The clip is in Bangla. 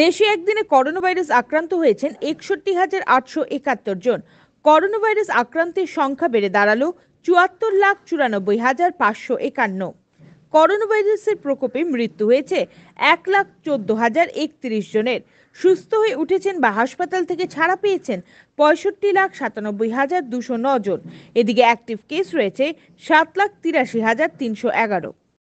দেশে একদিনে করোনা ভাইরাস আক্রান্ত হয়েছেন একষট্টি হাজার আটশো একাত্তর জন করোনা ভাইরাস আক্রান্তের সংখ্যা বেড়ে দাঁড়ালো চুয়াত্তর লাখ চুরানব্বই হাজার পাঁচশো একান্ন করোনা ভাইরাসের প্রকোপে মৃত্যু হয়েছে এক লাখ চোদ্দ হাজার একত্রিশ জনের সুস্থ হয়ে উঠেছেন বা হাসপাতাল থেকে ছাড়া পেয়েছেন পঁয়ষট্টি লাখ সাতানব্বই হাজার দুশো জন এদিকে অ্যাক্টিভ কেস রয়েছে সাত লাখ তিরাশি হাজার তিনশো এগারো